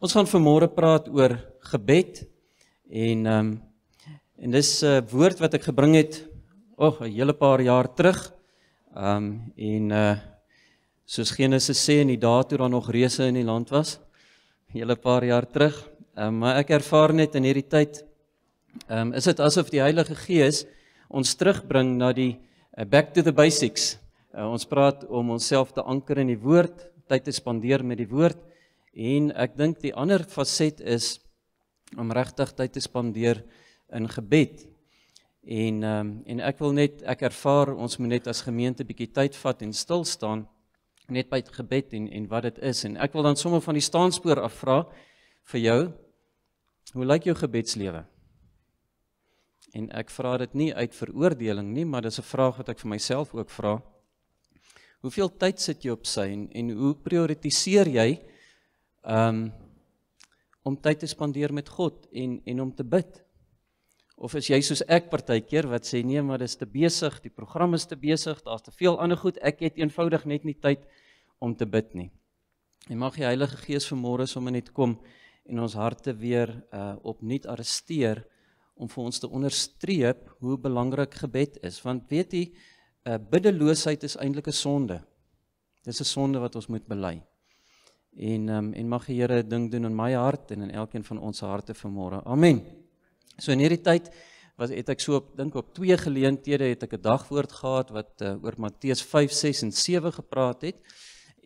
Ons gaan vanmôre praat oor gebed en ehm um, en dis 'n uh, woord wat ek gebring het oh 'n hele paar jaar terug. Ehm um, en eh uh, soos Genesis sê in die dae toe daar nog reëse in die land was, 'n hele paar jaar terug. Ehm um, maar ek ervaar net in hierdie tyd ehm um, is dit asof die Heilige Gees ons terugbring na die uh, back to the basics. Uh, ons praat om onsself te anker in die woord, tyd te spandeer met die woord En ek dink die ander faset is om regtig tyd te spandeer in gebed. En ehm um, en ek wil net ek ervaar ons moet net as gemeente bietjie tyd vat en stil staan net by gebed en en wat dit is en ek wil dan sommer van die staanspoor af vra vir jou hoe lyk jou gebedslewe? En ek vra dit nie uit veroordeling nie, maar dis 'n vraag wat ek vir myself ook vra. Hoeveel tyd sit jy op sy en, en hoe prioritiseer jy Ehm um, om tyd te spandeer met God en en om te bid. Of is jy soos ek partykeer wat sê nee, maar dis te besig, die program is te besig, daar's te veel ander goed, ek het eenvoudig net nie tyd om te bid nie. En mag die Heilige Gees vanmôre sommer net kom en ons harte weer uh opnuut arresteer om vir ons te onderstreep hoe belangrik gebed is, want weet jy, uh biddeloosheid is eintlik 'n sonde. Dis 'n sonde wat ons moet bely. En um, en mag die Here ding doen in my hart en in elkeen van ons harte vanmôre. Amen. So in hierdie tyd was het ek so op dink op twee geleenthede het ek 'n dagwoord gehad wat uh, oor Matteus 5, 6 en 7 gepraat het.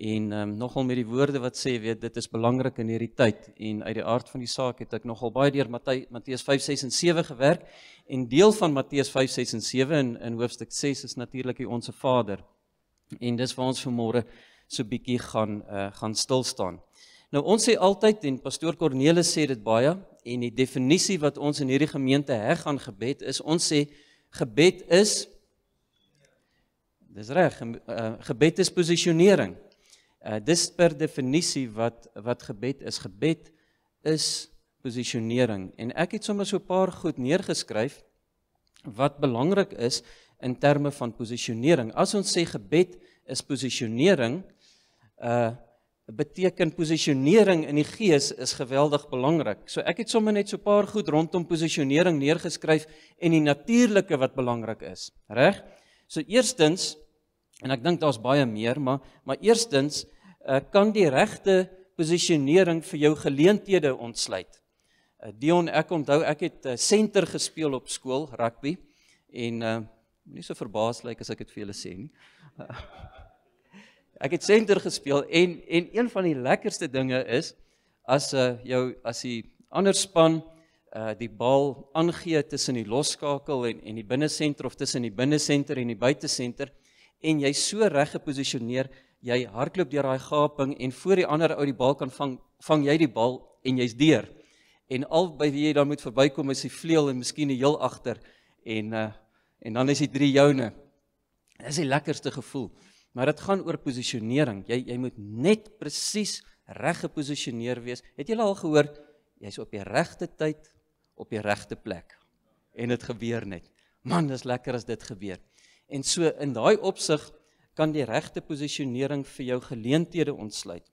En um, nogal met die woorde wat sê weet dit is belangrik in hierdie tyd en uit die aard van die saak het ek nogal baie deur Matteus 5 6 en 7 gewerk en deel van Matteus 5 6 en 7 in in hoofstuk 6 is natuurlik die onsse Vader. En dis vir ons vanmôre so bietjie gaan uh, gaan stil staan. Nou ons sê altyd en pastoor Cornelis sê dit baie en die definisie wat ons in hierdie gemeente heg aan gebed is, ons sê gebed is Dis reg, ge, uh, eh, gebed is posisionering. Uh eh, dis per definisie wat wat gebed is. Gebed is posisionering en ek het sommer so 'n paar goed neergeskryf wat belangrik is in terme van posisionering. As ons sê gebed is posisionering, uh beteken posisionering in die gees is geweldig belangrik. So ek het sommer net so 'n paar goed rondom posisionering neergeskryf en die natuurlike wat belangrik is, reg? So eerstens en ek dink daar's baie meer, maar maar eerstens uh, kan die regte posisionering vir jou geleenthede ontsluit. Uh, Dion, ek onthou ek het uh, senter gespeel op skool rugby en uh, nie so verbaas lyk like as ek dit vir julle sê nie. Uh, ek het senter gespeel en en een van die lekkerste dinge is as uh, jou as die ander span uh die bal aangee tussen die losskakel en en die binnesenter of tussen die binnesenter en die buitesenter en jy so reg geposisioneer jy hardloop deur daai gaping en voor die ander ou die bal kan vang vang jy die bal en jy's deur en al by wie jy dan moet verbykom is die vleuel en miskien die heel agter en uh en dan is die drie joune dis die lekkerste gevoel Maar dit gaan oor posisionering. Jy jy moet net presies reg geposisioneer wees. Het jy al gehoor jy's op die regte tyd op die regte plek? En dit gebeur net. Man, dis lekker as dit gebeur. En so in daai opsig kan die regte posisionering vir jou geleenthede ontsluit.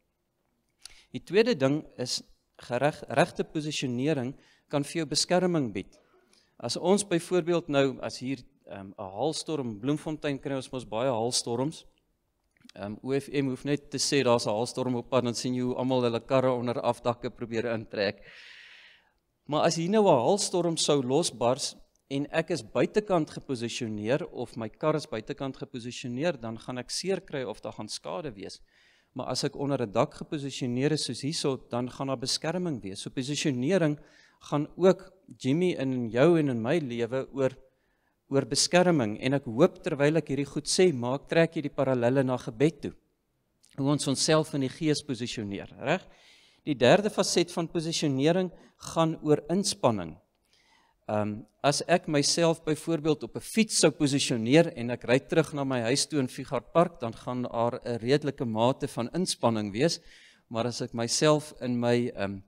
Die tweede ding is gereg regte posisionering kan vir jou beskerming bied. As ons byvoorbeeld nou as hier ehm, 'n um, haalstorm Bloemfontein kry ons mos baie haalstorms. Ehm um, OFM hoef net te sê daar's 'n haalstorm op pad dan sien jy hoe almal hulle karre onder afdakke probeer intrek. Maar as hier nou 'n haalstorm sou losbars en ek is buitekant geposisioneer of my kar is buitekant geposisioneer, dan gaan ek seer kry of daar gaan skade wees. Maar as ek onder 'n dak geposisioneer is soos hierso, dan gaan daar beskerming wees. So posisionering gaan ook Jimmy in jou en in my lewe oor oor beskerming en ek hoop terwyl ek hierdie goed sê, maak trek jy die parallelle na gebed toe. Hoe ons onsself in die gees posisioneer, reg? Die derde faset van posisionering gaan oor inspanning. Ehm um, as ek myself byvoorbeeld op 'n fiets sou posisioneer en ek ry terug na my huis toe in Figart Park, dan gaan daar 'n redelike mate van inspanning wees, maar as ek myself in my ehm um,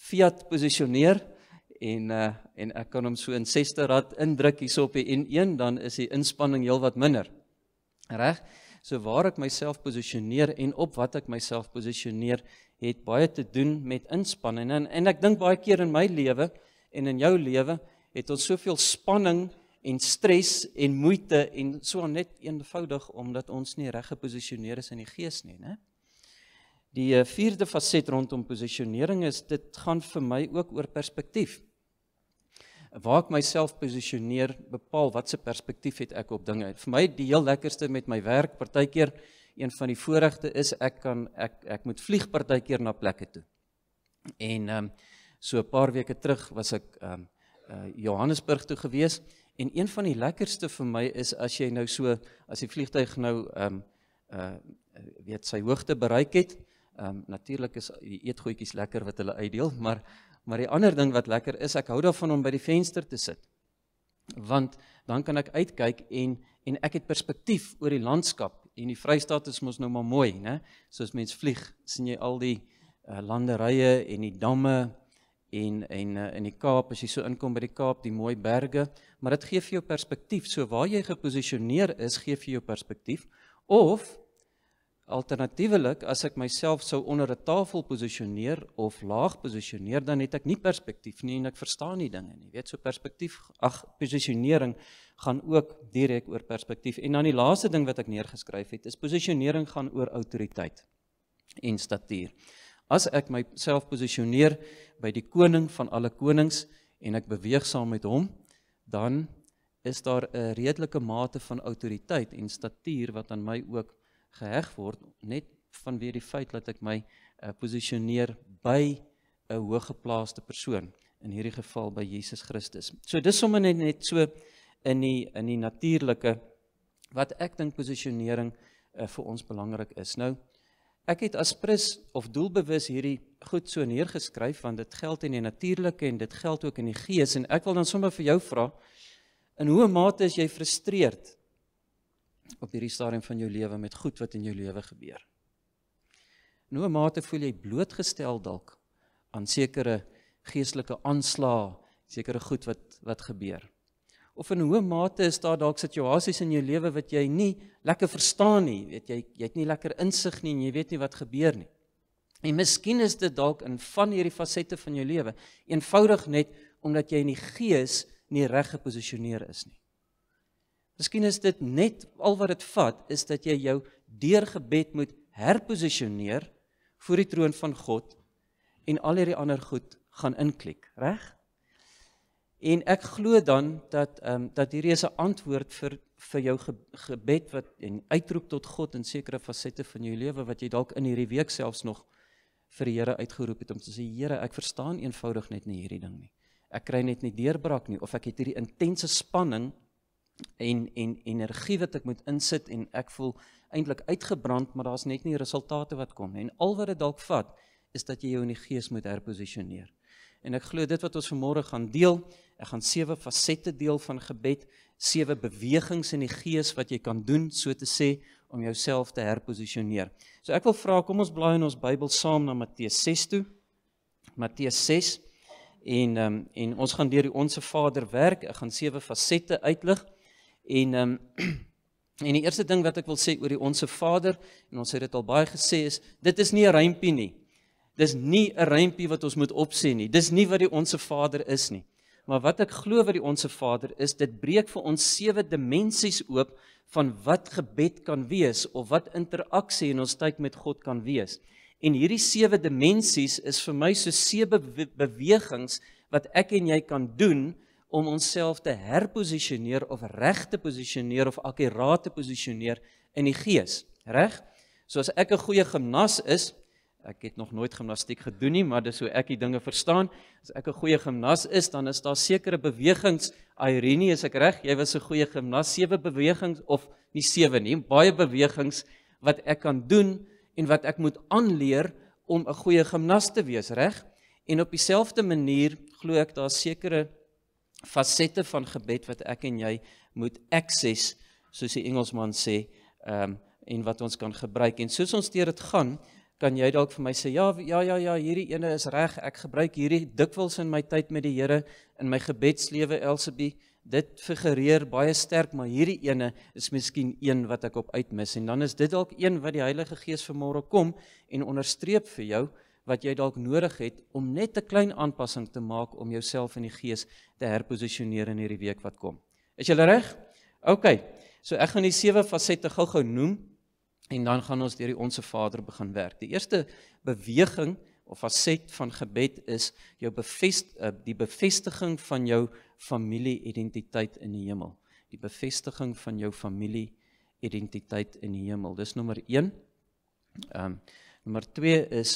Fiat posisioneer, en uh, en ek kan hom so in 60 rad indruk hierso op die N1 dan is die inspanning heelwat minder. Reg? So waar ek myself posisioneer en op wat ek myself posisioneer het baie te doen met inspanning. En en ek dink baie keer in my lewe en in jou lewe het ons soveel spanning en stres en moeite en so net eenvoudig omdat ons nie reg geposisioneer is in die gees nie, né? Die eh, vierde faset rondom posisionering is dit gaan vir my ook oor perspektief waar ek myself posisioneer bepaal watse perspektief het ek op dinge. Vir my die heel lekkerste met my werk partykeer een van die voorregte is ek kan ek ek moet vlieg partykeer na plekke toe. En ehm um, so 'n paar weke terug was ek ehm um, uh, Johannesburg toe gewees en een van die lekkerste vir my is as jy nou so as die vliegtyg nou ehm um, uh, weet sy hoogte bereik het. Ehm um, natuurlik is die eetgoedjies lekker wat hulle uitdeel, maar Maar die ander ding wat lekker is, ek hou daarvan om by die venster te sit. Want dan kan ek uitkyk en en ek het perspektief oor die landskap en die Vrystaat is mos nou maar mooi, né? Soos mens vlieg, sien jy al die uh, eh, landerye en die damme en en uh, in die Kaap as jy so inkom by die Kaap, die mooi berge, maar dit gee vir jou perspektief. So waar jy geposisioneer is, gee vir jou perspektief of Alternatiefelik as ek myself sou onder 'n tafel posisioneer of laag posisioneer dan het ek nie perspektief nie en ek verstaan nie dinge nie. Jy weet so perspektief ag posisionering gaan ook direk oor perspektief. En dan die laaste ding wat ek neergeskryf het is posisionering gaan oor autoriteit en statuur. As ek myself posisioneer by die koning van alle konings en ek beweeg saam met hom, dan is daar 'n redelike mate van autoriteit en statuur wat aan my ook geheg word net vanweer die feit dat ek my uh, eh, positioneer by 'n hoëgeplaaste persoon in hierdie geval by Jesus Christus. So dis sommer net, net so in die in die natuurlike wat ek dink posisionering uh, eh, vir ons belangrik is. Nou ek het as prins of doelbewus hierdie goed so neergeskryf want dit geld in die natuurlike en dit geld ook in die gees en ek wil dan sommer vir jou vra in hoe mate is jy frustreerd op hierdie stadium van jou lewe met goed wat in jou lewe gebeur. In hoe mate voel jy blootgestel dalk aan sekere geestelike aanslae, sekere goed wat wat gebeur? Of in hoe mate is daar dalk situasies in jou lewe wat jy nie lekker verstaan nie, weet jy, jy het nie lekker insig nie en jy weet nie wat gebeur nie. En miskien is dit dalk in van hierdie fasette van jou lewe eenvoudig net omdat jy in die gees nie reg geposisioneer is nie. Miskien is dit net al wat dit vat is dat jy jou deur gebed moet herposisioneer voor die troon van God en al hierdie ander goed gaan inklik, reg? En ek glo dan dat ehm um, dat hierdie is 'n antwoord vir vir jou ge, gebed wat en uitroep tot God in sekere fasette van jou lewe wat jy dalk in hierdie week selfs nog vir die Here uitgeroep het om te sê Here, ek verstaan eenvoudig net nie hierdie ding nie. Ek kry net nie deurbraak nie of ek het hierdie intense spanning en en energie wat ek moet insit en ek voel eintlik uitgebrand, maar daar's net nie resultate wat kom nie. En al wat dit dalk vat is dat jy jou in die gees moet herposisioneer. En ek glo dit wat ons vanmôre gaan deel, ek gaan sewe fasette deel van gebed, sewe bewegings in die gees wat jy kan doen, so te sê, om jouself te herposisioneer. So ek wil vra, kom ons blaai in ons Bybel saam na Matteus 6 toe. Matteus 6 en um, en ons gaan deur die Onse Vader werk. Ek gaan sewe fasette uitlig. En ehm um, en die eerste ding wat ek wil sê oor die onsse Vader en ons het dit al baie gesê is dit is nie 'n rympie nie. Dis nie 'n rympie wat ons moet opsien nie. Dis nie wat die onsse Vader is nie. Maar wat ek glo wat die onsse Vader is, dit breek vir ons sewe dimensies oop van wat gebed kan wees of wat interaksie in ons tyd met God kan wees. En hierdie sewe dimensies is vir my so sewe bewegings wat ek en jy kan doen om onsself te herposisioneer of reg te posisioneer of akkuraat te posisioneer in die gees, reg? Soos ek 'n goeie gimnas is, ek het nog nooit gimnastiek gedoen nie, maar dis hoe ek die dinge verstaan. As ek 'n goeie gimnas is, dan is daar sekere bewegings, Irene, is ek reg? Jy was 'n goeie gimnas, sewe bewegings of nie sewe nie, baie bewegings wat ek kan doen en wat ek moet aanleer om 'n goeie gimnas te wees, reg? En op dieselfde manier glo ek daar sekere fasette van gebed wat ek en jy moet access soos die Engelsman sê ehm um, en wat ons kan gebruik en soos ons teer dit gaan kan jy dalk vir my sê ja ja ja ja hierdie ene is reg ek gebruik hierdie dikwels in my tyd met die Here in my gebedslewe Elsabie dit figureer baie sterk maar hierdie ene is miskien een wat ek op uitmis en dan is dit dalk een wat die Heilige Gees vanmôre kom en onderstreep vir jou wat jy dalk nodig het om net 'n klein aanpassing te maak om jouself in die gees te herposisioneer in hierdie week wat kom. Is jy reg? OK. So ek gaan die sewe fasette gou-gou noem en dan gaan ons deur die Onse Vader begin werk. Die eerste beweging of faset van gebed is jou bevest eh, die bevestiging van jou familie-identiteit in die hemel. Die bevestiging van jou familie-identiteit in die hemel. Dis nommer 1. Ehm um, nommer 2 is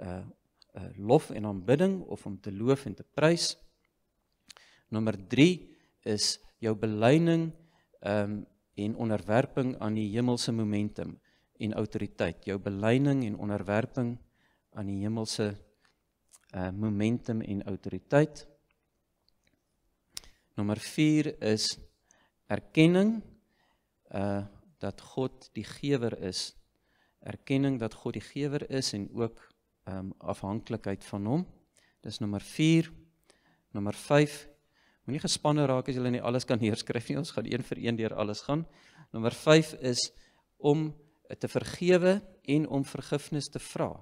uh, uh lof en aanbidding of om te loof en te prys. Nommer 3 is jou belyning ehm um, en onderwerping aan die hemelse momentum en autoriteit. Jou belyning en onderwerping aan die hemelse uh momentum en autoriteit. Nommer 4 is erkenning uh dat God die gewer is. Erkenning dat God die gewer is en ook um, ehm, afhanklikheid van hom. Dis nummer 4. Nummer 5. Moenie gespanne raak as jy nie alles kan neerskryf nie. Ons gaan een vir een deur alles gaan. Nummer 5 is om te vergewe en om vergifnis te vra.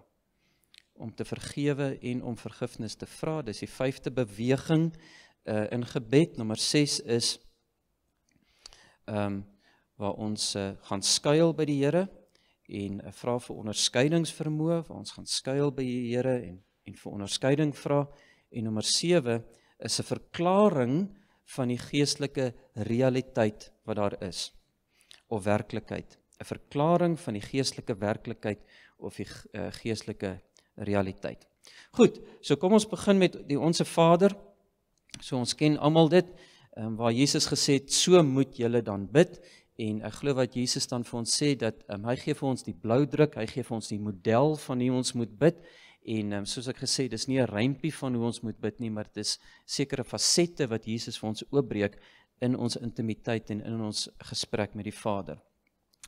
Om te vergewe en om vergifnis te vra. Dis die vyfde beweging uh, in gebed. Nummer 6 is ehm um, waar ons uh, gaan skuil by die Here en eh, vra vir onderskeidingsvermoë. Ons gaan skuil by die Here en en vir onderskeiding vra. En nommer 7 is 'n verklaring van die geestelike realiteit wat daar is of werklikheid. 'n Verklaring van die geestelike werklikheid of die eh, geestelike realiteit. Goed, so kom ons begin met die onsse Vader. So ons ken almal dit, ehm, waar Jesus gesê het, so moet julle dan bid En ek glo wat Jesus dan vir ons sê dat um, hy gee vir ons die blou druk, hy gee vir ons die model van hoe ons moet bid. En um, soos ek gesê, dis nie 'n reimpie van hoe ons moet bid nie, maar dit is sekere fasette wat Jesus vir ons oopbreek in ons intimiteit en in ons gesprek met die Vader.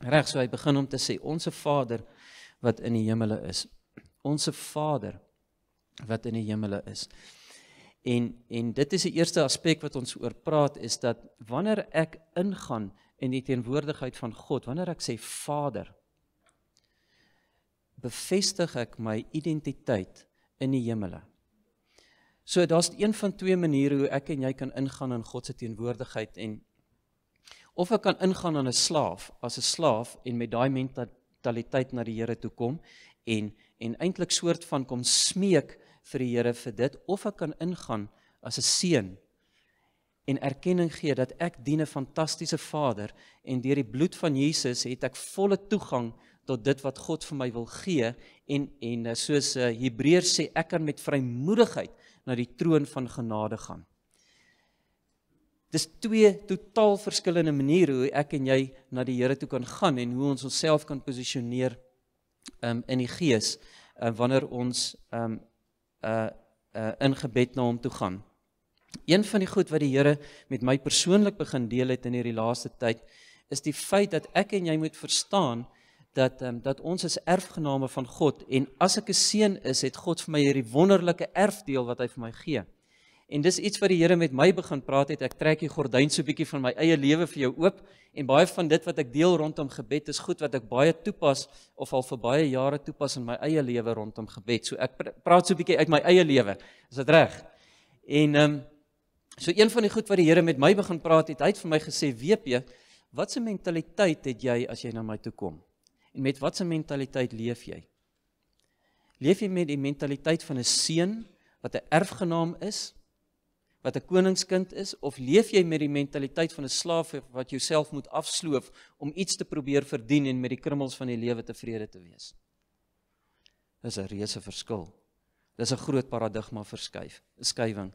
Reg, so hy begin om te sê, "Onse Vader wat in die hemele is. Onse Vader wat in die hemele is." En en dit is die eerste aspek wat ons oor praat is dat wanneer ek ingaan en die teenwoordigheid van God. Wanneer ek sê Vader, bevestig ek my identiteit in die hemele. So daar's een van twee maniere hoe ek en jy kan ingaan in God se teenwoordigheid en of ek kan ingaan aan 'n slaaf, as 'n slaaf en met daai mentaliteit na die Here toe kom en en eintlik soort van kom smeek vir die Here vir dit of ek kan ingaan as 'n seun en erkenning gee dat ek dien 'n fantastiese Vader en deur die bloed van Jesus het ek volle toegang tot dit wat God vir my wil gee en en eh, soos eh, Hebreërs sê ek kan met vrymoedigheid na die troon van genade gaan. Dis twee totaal verskillende maniere hoe ek en jy na die Here toe kan gaan en hoe ons onsself kan posisioneer um, in die gees uh, wanneer ons um, uh, uh, in gebed na hom toe gaan. Een van die goed wat die Here met my persoonlik begin deel het in hierdie laaste tyd is die feit dat ek en jy moet verstaan dat um, dat ons is erfgename van God en as ek 'n seun is, het God vir my hierdie wonderlike erfdeel wat hy vir my gee. En dis iets wat die Here met my begin praat het. Ek trek die gordyn so bietjie van my eie lewe vir jou oop en baie van dit wat ek deel rondom gebed is goed wat ek baie toepas of al vir baie jare toepas in my eie lewe rondom gebed. So ek praat so bietjie uit my eie lewe. Is dit reg? En ehm um, So een van die goed wat die Here met my begin praat het, hy het vir my gesê, "WP, wat se mentaliteit het jy as jy na my toe kom? En met wat se mentaliteit leef jy? Leef jy met die mentaliteit van 'n seun wat 'n erfgenaam is, wat 'n koningskind is, of leef jy met die mentaliteit van 'n slaaf wat jouself moet afsloof om iets te probeer verdien en met die krummels van die lewe tevrede te wees?" Dis 'n reuse verskil. Dis 'n groot paradigma verskuif, 'n skuiwing.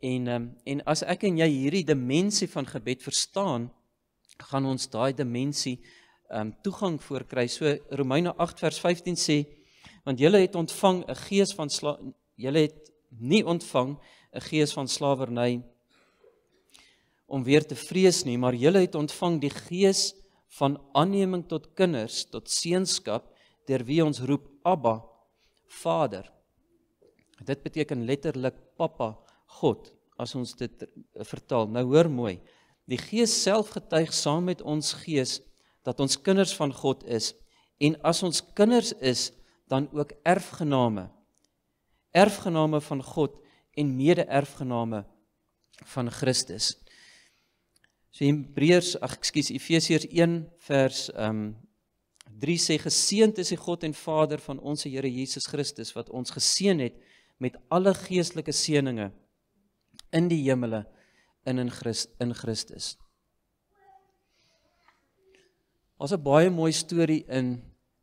En um, en as ek en jy hierdie dimensie van gebed verstaan, gaan ons daai dimensie um toegang voor kry. So Romeine 8 vers 15 sê, want julle het ontvang 'n gees van sla julle het nie ontvang 'n gees van slawerny om weer te vrees nie, maar julle het ontvang die gees van aanneming tot kinders, tot seenskap deur wie ons roep Abba, Vader. Dit beteken letterlik pappa God as ons dit eh, vertaal. Nou hoor mooi. Die Gees self getuig saam met ons gees dat ons kinders van God is en as ons kinders is dan ook erfgename. Erfgename van God en mede-erfgename van Christus. So Hebreërs, ag ekskuus, Efesiërs 1 vers ehm um, 3 sê geseënd is die God en Vader van ons Here Jesus Christus wat ons geseën het met alle geestelike seënings in die hemele in in, Christ, in Christus. Ons het 'n baie mooi storie in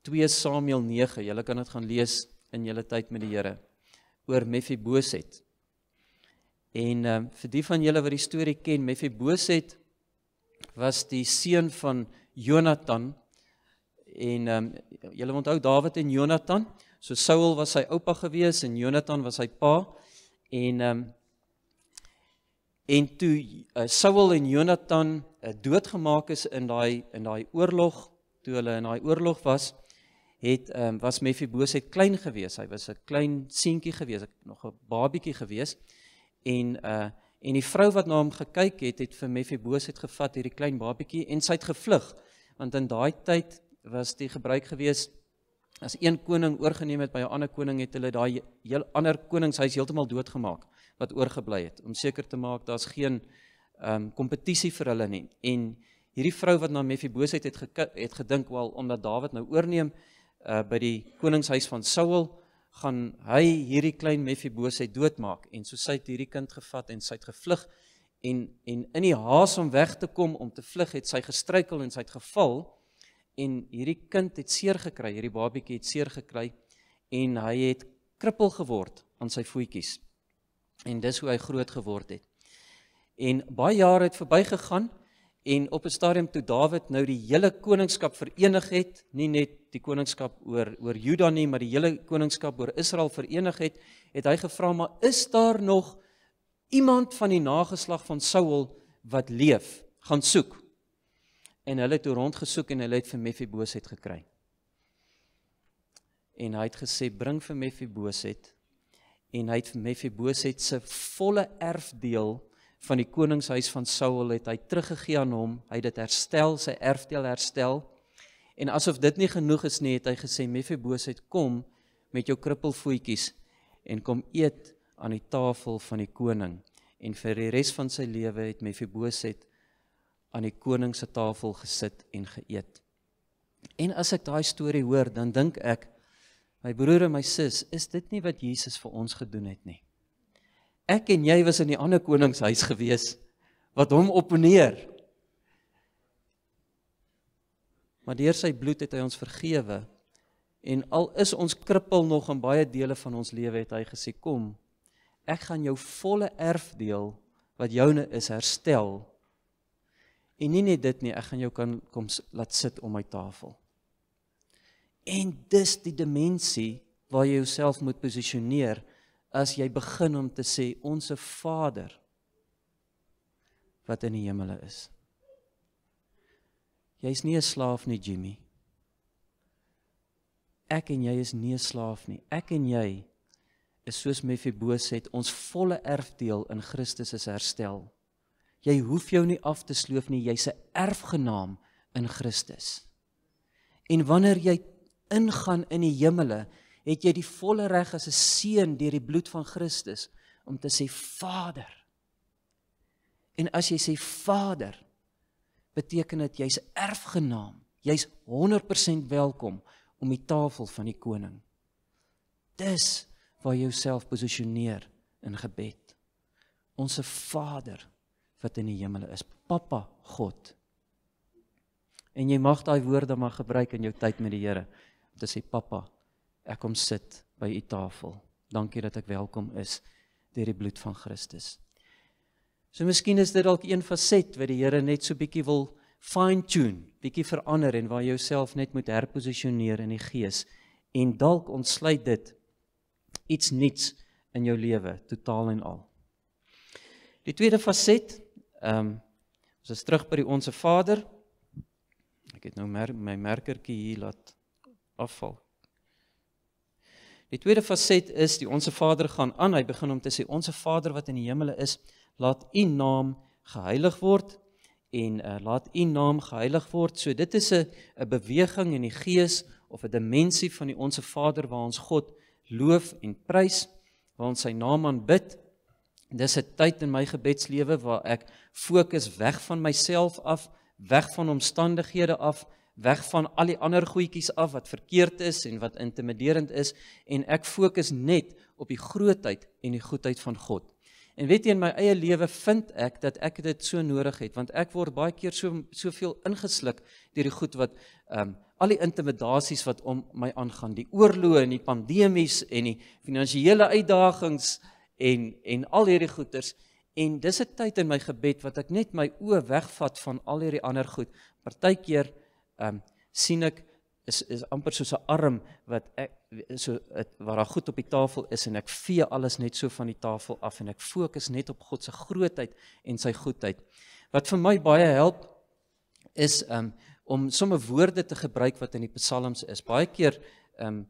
2 Samuel 9. Julle kan dit gaan lees in julle tyd met die Here oor Mefiboset. En uh, vir die van julle wat die storie ken, Mefiboset was die seun van Jonatan en um, julle onthou Dawid en Jonatan. So Saul was sy oupa gewees en Jonatan was sy pa en um, En toe uh, Saul en Jonatan uh, eh, doodgemaak is in daai in daai oorlog, toe hulle in daai oorlog was, het um, was Mefiboset klein gewees. Hy was 'n klein seentjie gewees, nog 'n babietjie gewees. En uh en die vrou wat na hom gekyk het, het vir Mefiboset gevat hierdie klein babietjie en sy het gevlug, want in daai tyd was die gebruik gewees as een koning oorgeneem het by 'n ander koning het hulle daai heel ander konings hy is heeltemal doodgemaak wat oorgebly het om seker te maak daar's geen ehm um, kompetisie vir hulle nie. En hierdie vrou wat na Mefiboset het het gedink wel omdat Dawid nou oorneem uh by die koningshuis van Saul gaan hy hierdie klein Mefiboset doodmaak en so sy het hierdie kind gevat en sy het gevlug en en in die haas om weg te kom om te vlug het sy gestruikel en sy het geval en hierdie kind het seer gekry hierdie babietjie het seer gekry en hy het krippel geword aan sy voetjies en dis hoe hy groot geword het. En baie jare het verbygegaan en op 'n stadium toe Dawid nou die hele koningskap verenig het, nie net die koningskap oor oor Juda nie, maar die hele koningskap oor Israel verenig het, het hy gevra maar is daar nog iemand van die nageslag van Saul wat leef? Gaan soek. En hulle het toe rondgesoek en hulle het vir Mefiboset gekry. En hy het gesê bring vir Mefiboset en hy het Mefiboset se volle erfdeel van die koningshuis van Saul het hy teruggegee aan hom. Hy het dit herstel, sy erfdeel herstel. En asof dit nie genoeg is nie, het hy gesê Mefiboset, kom met jou krippelvoetjies en kom eet aan die tafel van die koning. En vir die res van sy lewe het Mefiboset aan die koning se tafel gesit en geëet. En as ek daai storie hoor, dan dink ek, My broer en my sis, is dit nie wat Jesus vir ons gedoen het nie? Ek en jy was in die ander koningshuis gewees wat hom opponeer. Maar deur sy bloed het hy ons vergewe en al is ons krippel nog in baie dele van ons lewe het hy gesê kom ek gaan jou volle erfdeel wat joune is herstel. En nie net dit nie, ek gaan jou kan kom laat sit om my tafel. En dis die dimensie waar jy jouself moet posisioneer as jy begin om te sê onsse Vader wat in die hemele is. Jy's nie 'n slaaf nie, Jimmy. Ek en jy is nie 'n slaaf nie. Ek en jy is soos Mefiboset, ons volle erfdeel in Christus se herstel. Jy hoef jou nie af te sloof nie, jy's 'n erfgenaam in Christus. En wanneer jy ingaan in die hemele, het jy die volle reg as 'n seun deur die bloed van Christus om te sê Vader. En as jy sê Vader, beteken dit jy's erfgenaam. Jy's 100% welkom om die tafel van die koning. Dis waar jy jouself posisioneer in gebed. Onse Vader wat in die hemel is, Papa God. En jy mag daai woorde maar gebruik in jou tyd met die Here te sê pappa, ek kom sit by u tafel. Dankie dat ek welkom is deur die bloed van Christus. So miskien is dit dalk een facet wat die Here net so bietjie wil fine tune, bietjie verander en waar jy jouself net moet herposisioneer in die gees en dalk ontsluit dit iets nuuts in jou lewe totaal en al. Die tweede facet, ehm um, ons is terug by die Onse Vader. Ek het nou mer my merkertjie hier laat afval. Die tweede faset is die Onse Vader gaan aan. Hy begin om te sê Onse Vader wat in die hemele is, laat U naam geheilig word en uh, laat U naam geheilig word. So dit is 'n 'n beweging in die gees of 'n dimensie van die Onse Vader waar ons God loof en prys, waar ons sy naam aanbid. Dis 'n tyd in my gebedslewe waar ek fokus weg van myself af, weg van omstandighede af, weg van al die ander goedjies af wat verkeerd is en wat intimiderend is en ek fokus net op die grootheid en die goedheid van God. En weet jy in my eie lewe vind ek dat ek dit so nodig het want ek word baie keer so soveel ingesluk deur die goed wat ehm um, al die intimidasies wat om my aangaan, die oorloë en die pandemies en die finansiële uitdagings en en al hierdie goeters en dis 'n tyd in my gebed wat ek net my oë wegvat van al hierdie ander goed. Partykeer ehm um, sien ek is is amper soos 'n arm wat ek so het, wat daar goed op die tafel is en ek vee alles net so van die tafel af en ek fokus net op God se grootheid en sy goedheid. Wat vir my baie help is ehm um, om sommer woorde te gebruik wat in die psalms is. Baie keer ehm um,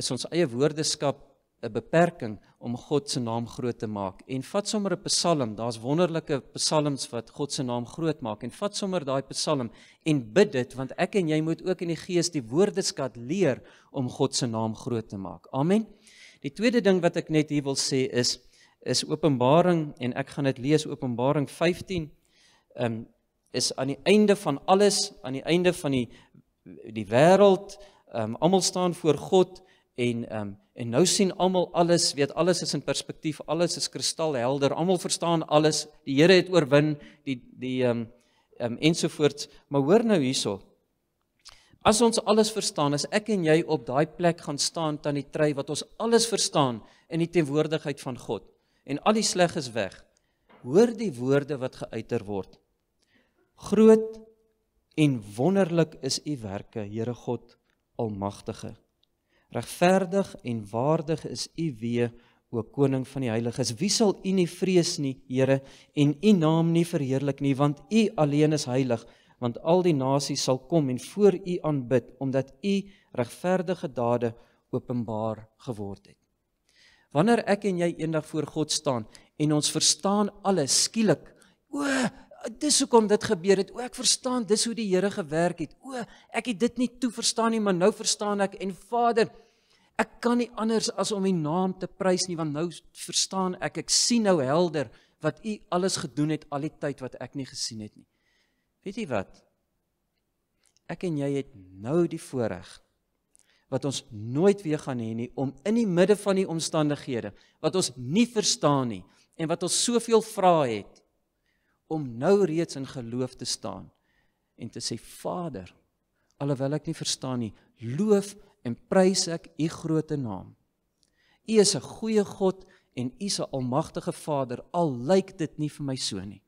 is ons eie woordeskap 'n beperking om God se naam groot te maak. En vat sommer 'n Psalm, daar's wonderlike psalms wat God se naam groot maak en vat sommer daai Psalm en bid dit want ek en jy moet ook in die gees die woordeskat leer om God se naam groot te maak. Amen. Die tweede ding wat ek net hier wil sê is is Openbaring en ek gaan dit lees Openbaring 15. Ehm um, is aan die einde van alles, aan die einde van die die wêreld, ehm um, almal staan voor God en ehm um, en nou sien almal alles, weet alles is in perspektief, alles is kristalhelder, almal verstaan alles. Die Here het oorwin die die ehm um, ehm um, ensovoorts. Maar hoor nou hierso. As ons alles verstaan, as ek en jy op daai plek gaan staan tannie Trey wat ons alles verstaan in die teenwoordigheid van God en al die sleg is weg. Hoor die woorde wat geuiter word. Groot en wonderlik is u werke, Here God Almagtige. Regverdig en waardig is U wee, o koning van die heiliges. Wie sal U nie vrees nie, Here, en U naam nie verheerlik nie, want U alleen is heilig, want al die nasies sal kom en voor U aanbid omdat U regverdige dade openbaar geword het. Wanneer ek en jy eendag voor God staan en ons verstaan alles skielik, o dis hoekom dit gebeur het. O, ek verstaan, dis hoe die Here gewerk het. O, ek het dit nie toe verstaan nie, maar nou verstaan ek en Vader, ek kan nie anders as om U naam te prys nie, want nou verstaan ek, ek sien nou helder wat U alles gedoen het al die tyd wat ek nie gesien het nie. Weet jy wat? Ek en jy het nou die voorreg wat ons nooit weer gaan hê nie om in die midde van die omstandighede wat ons nie verstaan nie en wat ons soveel vrae het om nou reeds in geloof te staan en te sê Vader, alhoewel ek nie verstaan nie, loof en prys ek u groote naam. U is 'n goeie God en u is 'n almagtige Vader, al lyk dit nie vir my so nie.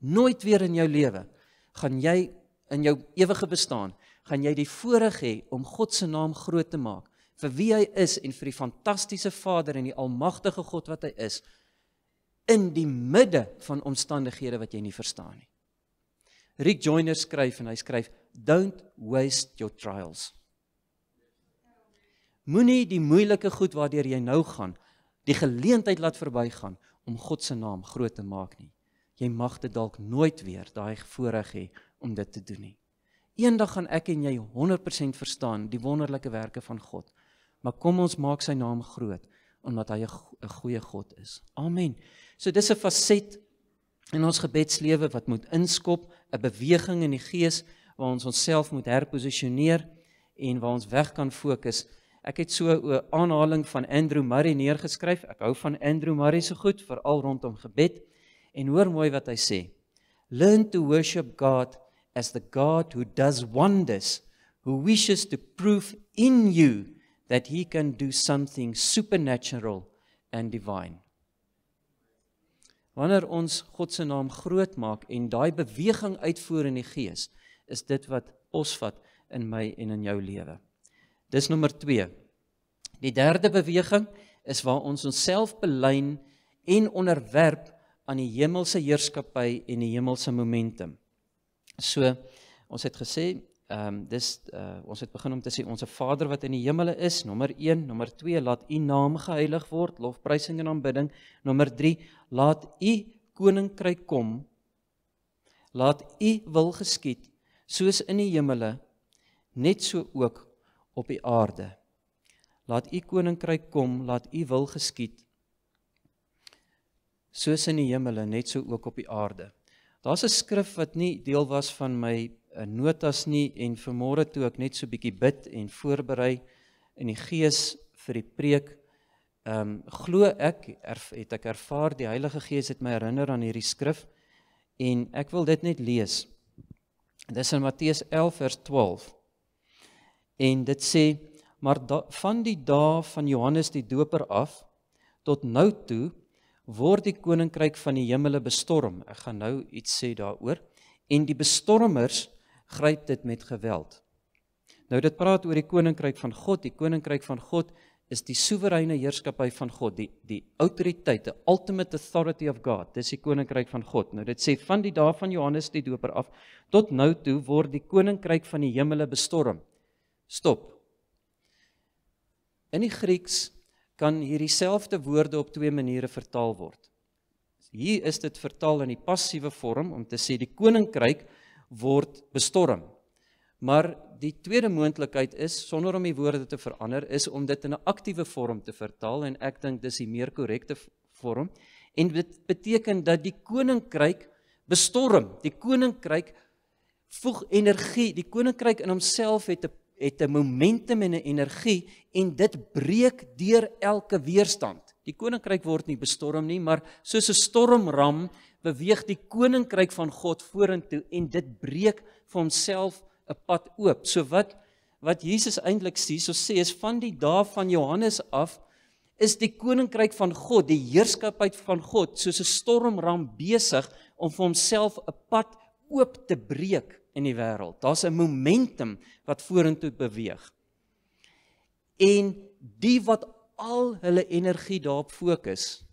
Nooit weer in jou lewe gaan jy in jou ewige bestaan gaan jy die voorreg hê om God se naam groot te maak vir wie hy is en vir die fantastiese Vader en die almagtige God wat hy is in die midde van omstandighede wat jy nie verstaan nie. Rick Joyner skryf en hy skryf don't waste your trials. Moenie die moeilike goed waartoe jy nou gaan die geleentheid laat verbygaan om God se naam groot te maak nie. Jy mag dit dalk nooit weer daai voorreg hê om dit te doen nie. Eendag gaan ek en jy 100% verstaan die wonderlike werke van God. Maar kom ons maak sy naam groot omdat hy 'n goeie God is. Amen. So dis 'n faset in ons gebedslewe wat moet inskop, 'n beweging in die gees waar ons onsself moet herposisioneer en waar ons weg kan fokus. Ek het so 'n aanhaling van Andrew Murray neergeskryf. Ek hou van Andrew Murray so goed, veral rondom gebed. En hoor mooi wat hy sê. Learn to worship God as the God who does wonders, who wishes to prove in you that he can do something supernatural and divine wanneer ons God se naam groot maak en daai beweging uitvoer in die gees, is dit wat ons vat in my en in jou lewe. Dis nommer 2. Die derde beweging is waar ons onsself belyn en onderwerp aan die hemelse heerskappy en die hemelse momentum. So, ons het gesê Ehm um, dis uh, ons het begin om te sê ons Vader wat in die hemele is, nommer 1, nommer 2, laat u naam geheilig word, lofprysing en aanbidding, nommer 3, laat u koninkryk kom. Laat u wil geskied soos in die hemele net so ook op die aarde. Laat u koninkryk kom, laat u wil geskied soos in die hemele net so ook op die aarde. Daar's 'n skrif wat nie deel was van my 'n notas nie en vanmôre toe ek net so bietjie bid en voorberei in die gees vir die preek. Ehm um, glo ek erf, het ek ervaar die Heilige Gees het my herinner aan hierdie skrif en ek wil dit net lees. Dis in Matteus 11 vers 12. En dit sê maar da, van die dae van Johannes die Doper af tot nou toe word die koninkryk van die hemele bestorm. Ek gaan nou iets sê daaroor en die bestormers gryp dit met geweld. Nou dit praat oor die koninkryk van God. Die koninkryk van God is die soewereine heerskappy van God, die die autoriteit, the ultimate authority of God. Dis die koninkryk van God. Nou dit sê van die dae van Johannes die Doper af tot nou toe word die koninkryk van die hemele bestorm. Stop. In die Grieks kan hierdie selfde woorde op twee maniere vertaal word. Hier is dit vertaal in die passiewe vorm om te sê die koninkryk word bestorm. Maar die tweede moontlikheid is sonder om die woorde te verander is om dit in 'n aktiewe vorm te vertaal en ek dink dis die meer korrekte vorm en dit beteken dat die koninkryk bestorm. Die koninkryk voeg energie, die koninkryk in homself het 'n het 'n momentum en 'n energie en dit breek deur elke weerstand. Die koninkryk word nie bestorm nie, maar soos 'n stormram beweeg die koninkryk van God vorentoe en dit breek vir homself 'n pad oop. So wat wat Jesus eintlik sê, so sê is van die dae van Johannes af is die koninkryk van God, die heerskappyheid van God soos 'n stormram besig om vir homself 'n pad oop te breek in die wêreld. Daar's 'n momentum wat vorentoe beweeg. En die wat al hulle energie daarop fokus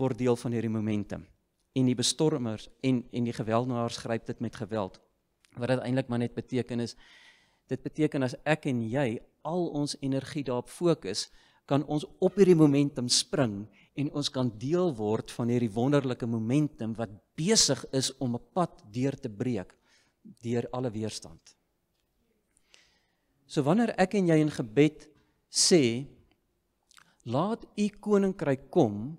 word deel van hierdie momentum en die bestormers en en die gewelddadigers gryp dit met geweld. Wat dit eintlik maar net beteken is dit beteken as ek en jy al ons energie daarop fokus, kan ons op hierdie momentum spring en ons kan deel word van hierdie wonderlike momentum wat besig is om 'n pad deur te breek deur alle weerstand. So wanneer ek en jy in gebed sê laat u koninkryk kom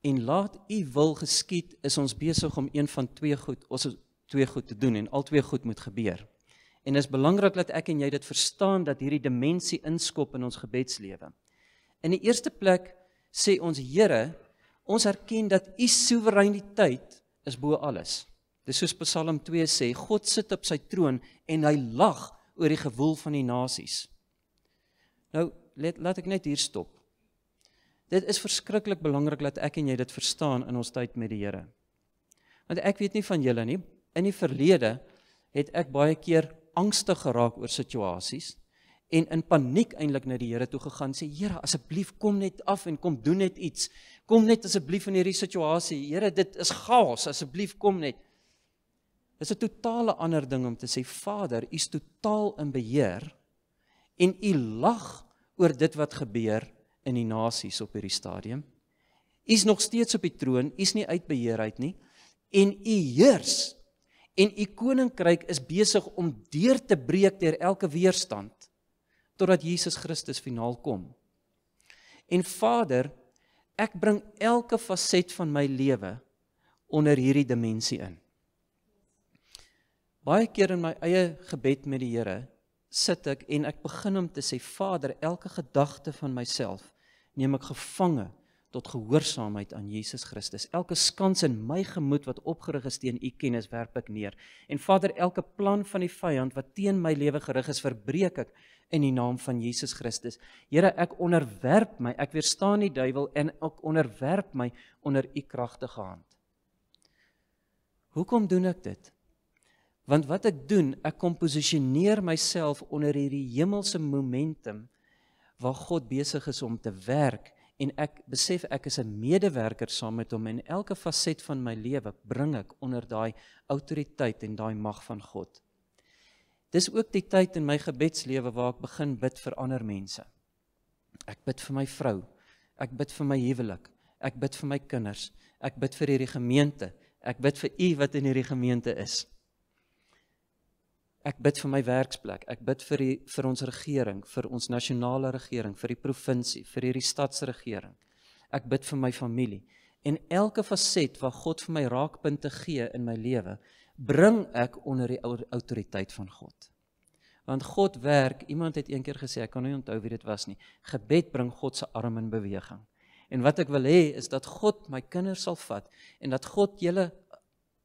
en laat u wil geskied is ons besig om een van twee goed ons twee goed te doen en al twee goed moet gebeur. En dit is belangrik dat ek en jy dit verstaan dat hierdie dimensie inskop in ons gebedslewe. In die eerste plek sê ons Here, ons erken dat u soewereiniteit is bo alles. Dis soos Psalm 2 sê, God sit op sy troon en hy lag oor die gewoel van die nasies. Nou, let laat ek net hier stop. Dit is verskriklik belangrik dat ek en jy dit verstaan in ons tyd met die Here. Want ek weet nie van julle nie, in die verlede het ek baie keer angstig geraak oor situasies en in paniek eintlik na die Here toe gegaan sê Here asseblief kom net af en kom doen net iets. Kom net asseblief in hierdie situasie. Here dit is chaos, asseblief kom net. Dis 'n totale ander ding om te sê Vader, U is totaal in beheer en U lag oor dit wat gebeur in die nasies op hierdie stadium. U is nog steeds op die troon, u is nie uit beheerheid nie en u heers. En u koninkryk is besig om deur te breek deur elke weerstand totdat Jesus Christus finaal kom. En Vader, ek bring elke faset van my lewe onder hierdie dimensie in. Baie keer in my eie gebed met die Here sit ek en ek begin om te sê Vader, elke gedagte van myself neem ek gevange tot gehoorsaamheid aan Jesus Christus. Elke skans in my gemoed wat opgerig is teen u kennis werp ek neer. En Vader, elke plan van die vyand wat teen my lewe gerig is, verbreek ek in die naam van Jesus Christus. Here, ek onderwerp my, ek weerstaan die duiwel en ek onderwerp my onder u kragtige hand. Hoekom doen ek dit? Want wat ek doen, ek kom posisioneer myself onder hierdie hemelse momentum waar God besig is om te werk en ek besef ek is 'n medewerker saam met hom en elke faset van my lewe bring ek onder daai autoriteit en daai mag van God. Dis ook die tyd in my gebedslewe waar ek begin bid vir ander mense. Ek bid vir my vrou. Ek bid vir my huwelik. Ek bid vir my kinders. Ek bid vir hierdie gemeente. Ek bid vir u wat in hierdie gemeente is. Ek bid vir my werksplek. Ek bid vir die vir ons regering, vir ons nasionale regering, vir die provinsie, vir hierdie stadsregering. Ek bid vir my familie. En elke faset waar God vir my raakpunte gee in my lewe, bring ek onder die autoriteit van God. Want God werk. Iemand het eendag gesê, ek kan nie onthou wie dit was nie. Gebed bring God se arm in beweging. En wat ek wil hê is dat God my kinders sal vat en dat God julle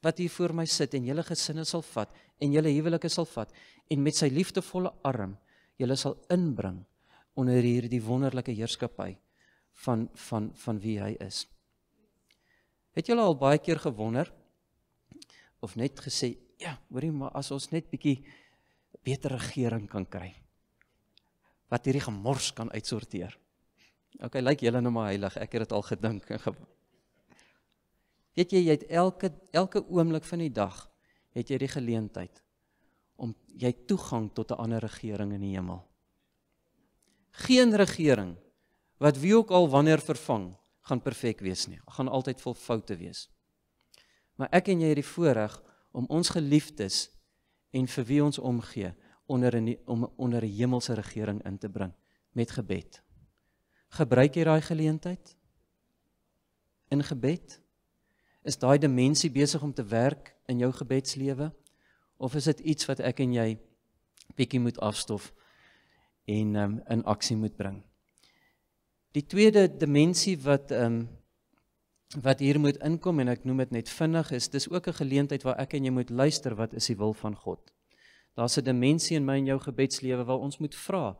wat hier voor my sit en julle gesinne sal vat en julle huwelike sal vat en met sy liefdevolle arm julle sal inbring onder hierdie wonderlike heerskappy van van van wie hy is. Het julle al baie keer gewonder of net gesê, ja, hoorie maar as ons net bietjie beter regering kan kry wat hierdie gemors kan uitsorteer. OK, lyk like julle nou maar heilig. Ek het dit al gedink en gewonder. Weet jy, jy het elke elke oomblik van die dag het jy die geleentheid om jy toegang tot 'n ander regering in die hemel. Geen regering wat wie ook al wanneer vervang, gaan perfek wees nie. Gaan altyd vol foute wees. Maar ek en jy het die voorreg om ons geliefdes en vir wie ons omgee onder in die, om onder 'n hemelse regering in te bring met gebed. Gebruik jy daai geleentheid in gebed? is daai dimensie besig om te werk in jou gebedslewe of is dit iets wat ek en jy bietjie moet afstof en um, in aksie moet bring die tweede dimensie wat um, wat hier moet inkom en ek noem dit net vinnig is dis ook 'n geleentheid waar ek en jy moet luister wat is die wil van God daar's 'n dimensie in my en jou gebedslewe waar ons moet vra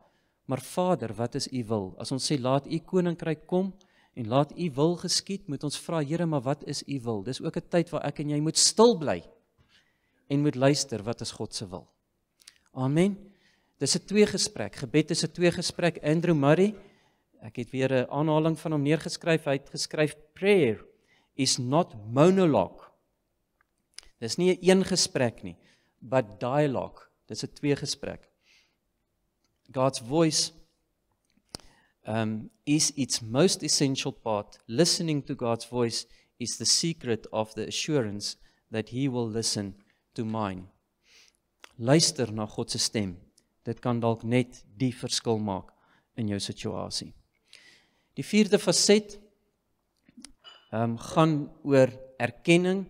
maar Vader wat is u wil as ons sê laat u koninkryk kom en laat u wil geskied moet ons vra Here maar wat is u wil dis ook 'n tyd waar ek en jy moet stil bly en moet luister wat is God se wil amen dis 'n twee gesprek gebed is 'n twee gesprek Andrew Murray ek het weer 'n aanhaling van hom neergeskryf hy het geskryf prayer is not monologue dis nie 'n een gesprek nie but dialogue dis 'n twee gesprek God's voice um, is its most essential part. Listening to God's voice is the secret of the assurance that He will listen to mine. Luister na God se stem. Dit kan dalk net die verskil maak in jou situasie. Die vierde faset um, gaan oor erkenning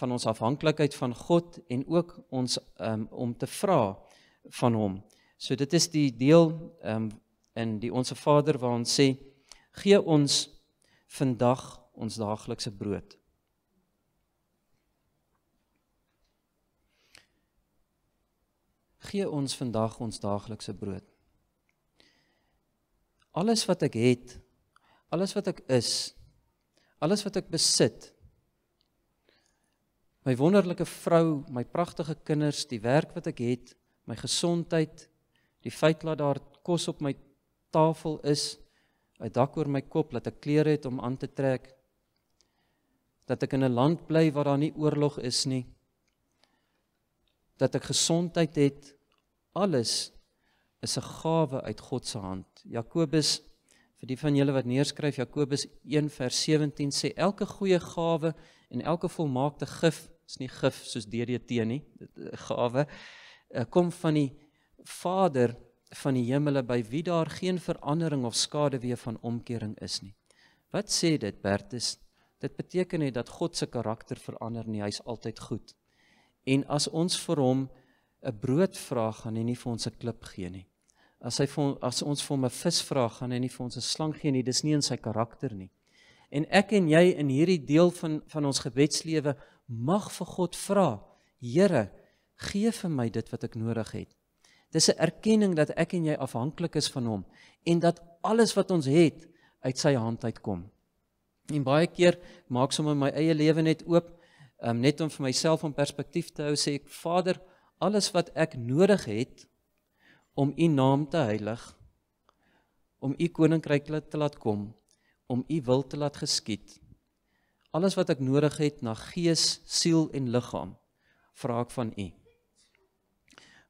van ons afhanklikheid van God en ook ons um, om te vra van hom. So dit is die deel ehm um, in die onsse Vader waar ons sê gee ons vandag ons daaglikse brood. Gee ons vandag ons daaglikse brood. Alles wat ek het, alles wat ek is, alles wat ek besit. My wonderlike vrou, my pragtige kinders, die werk wat ek het, my gesondheid, die feit dat daar kos op my tafel is, 'n dak oor my kop, dat ek klere het om aan te trek, dat ek in 'n land bly waar daar nie oorlog is nie, dat ek gesondheid het, alles is 'n gawe uit God se hand. Jakobus vir die van julle wat neerskryf Jakobus 1:17 sê elke goeie gawe en elke volmaakte gif is nie gif soos DDT nie, eh, gawe eh, kom van die Vader van die hemele by wie daar geen verandering of skade weer van omkering is nie. Wat sê dit Bertus? Dit beteken net dat God se karakter verander nie, hy's altyd goed. En as ons vir hom 'n brood vra, gaan hy nie vir ons 'n klip gee nie. As hy vir as ons vir hom 'n vis vra, gaan hy nie vir ons 'n slang gee nie. Dis nie in sy karakter nie. En ek en jy in hierdie deel van van ons gebedslewe mag vir God vra: Here, gee vir my dit wat ek nodig het. Dis 'n erkenning dat ek en jy afhanklik is van hom en dat alles wat ons het uit sy hand uitkom. En baie keer maak sommer my eie lewe net oop, um, net om vir myself 'n perspektief te hou, sê ek, Vader, alles wat ek nodig het om u naam te heilig, om u koninkryk te laat kom, om u wil te laat geskied. Alles wat ek nodig het na gees, siel en liggaam, vra ek van u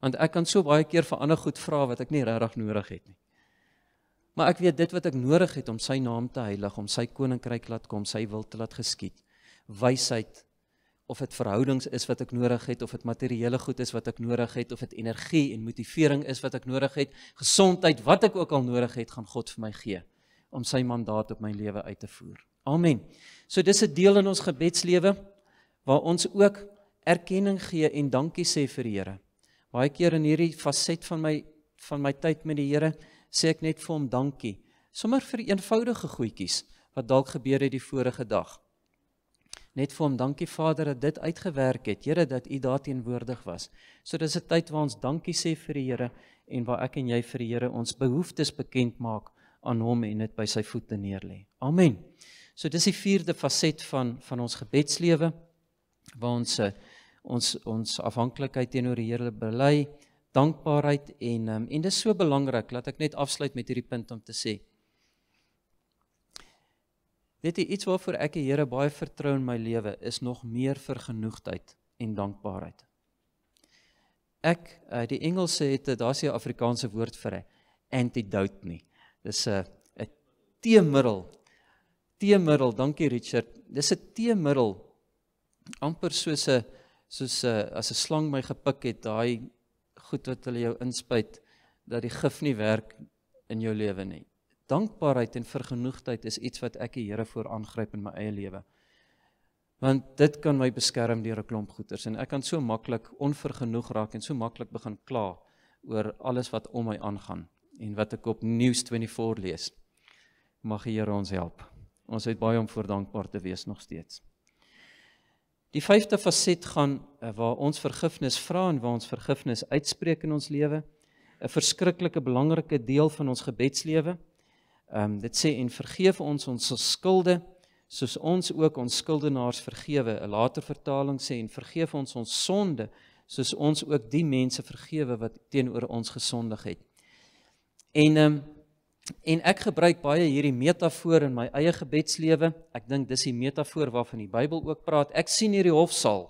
want ek kan so baie keer vir ander goed vra wat ek nie regtig nodig het nie. Maar ek weet dit wat ek nodig het om sy naam te heilig, om sy koninkryk laat kom, sy wil te laat geskied. Wysheid of dit verhoudings is wat ek nodig het of dit materiële goed is wat ek nodig het of dit energie en motivering is wat ek nodig het, gesondheid, wat ek ook al nodig het, gaan God vir my gee om sy mandaat op my lewe uit te voer. Amen. So dis 'n deel in ons gebedslewe waar ons ook erkenning gee en dankie sê vir die Here baie keer in hierdie faset van my van my tyd met die Here sê ek net vir hom dankie sommer vir eenvoudige goedjies wat dalk gebeur het die vorige dag net vir hom dankie Vader dat dit uitgewerk het Here dat u daarteenwoordig was so dis 'n tyd waar ons dankie sê vir die Here en waar ek en jy vir die Here ons behoeftes bekend maak aan hom en dit by sy voete neerlê amen so dis die vierde faset van van ons gebedslewe waar ons 'n uh, eh, ons ons afhanklikheid teenoor die Here bely, dankbaarheid en um, en dis so belangrik dat ek net afsluit met hierdie punt om te sê. Dit is iets waarvoor ek die Here baie vertrou in my lewe is nog meer vergenoegdheid en dankbaarheid. Ek uh, die Engels sê dit eh, daar's 'n Afrikaanse woord vir 'n antidote nie. Dis 'n 'n teemiddel. Teemiddel, dankie Richard. Dis 'n teemiddel amper soos 'n soos 'n uh, eh, as 'n slang my gepik het, daai goed wat hulle jou inspuit dat die gif nie werk in jou lewe nie. Dankbaarheid en vergenoegdheid is iets wat ek die Here voor aangryp in my eie lewe. Want dit kan my beskerm deur 'n klomp goeters en ek kan so maklik onvergenoeg raak en so maklik begin kla oor alles wat om my aangaan en wat ek op News24 lees. Mag die Here ons help. Ons het baie om voor dankbaar te wees nog steeds. Die vyfde faset gaan eh, waar ons vergifnis vra en waar ons vergifnis uitspreek in ons lewe, 'n verskriklike belangrike deel van ons gebedslewe. Ehm um, dit sê en vergeef ons ons skulde soos ons ook ons skuldenaars vergewe. 'n Later vertaling sê en vergeef ons ons sonde soos ons ook die mense vergewe wat teenoor ons gesondig het. En ehm um, En ek gebruik baie hierdie metafoor in my eie gebedslewe. Ek dink dis die metafoor waarvan die Bybel ook praat. Ek sien hierdie hofsaal.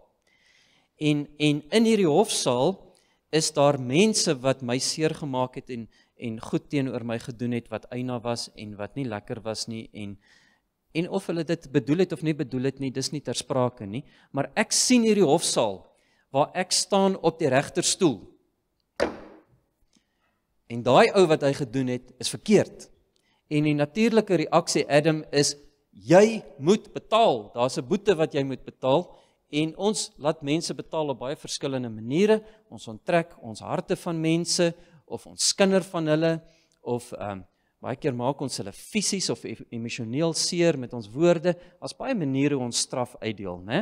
En en in hierdie hofsaal is daar mense wat my seer gemaak het en en goed teenoor my gedoen het wat eina was en wat nie lekker was nie en en of hulle dit bedoel het of nie bedoel het nie, dis nie ter sprake nie, maar ek sien hierdie hofsaal waar ek staan op die regterstoel. En daai ou wat hy gedoen het, is verkeerd. En die natuurlike reaksie Adam is jy moet betaal. Daar's 'n boete wat jy moet betaal en ons laat mense betaal op baie verskillende maniere. Ons onttrek ons harte van mense of ons skinder van hulle of ehm um, baie keer maak ons hulle fisies of e-, emosioneel seer met ons woorde. Daar's baie maniere hoe ons straf uitdeel, né?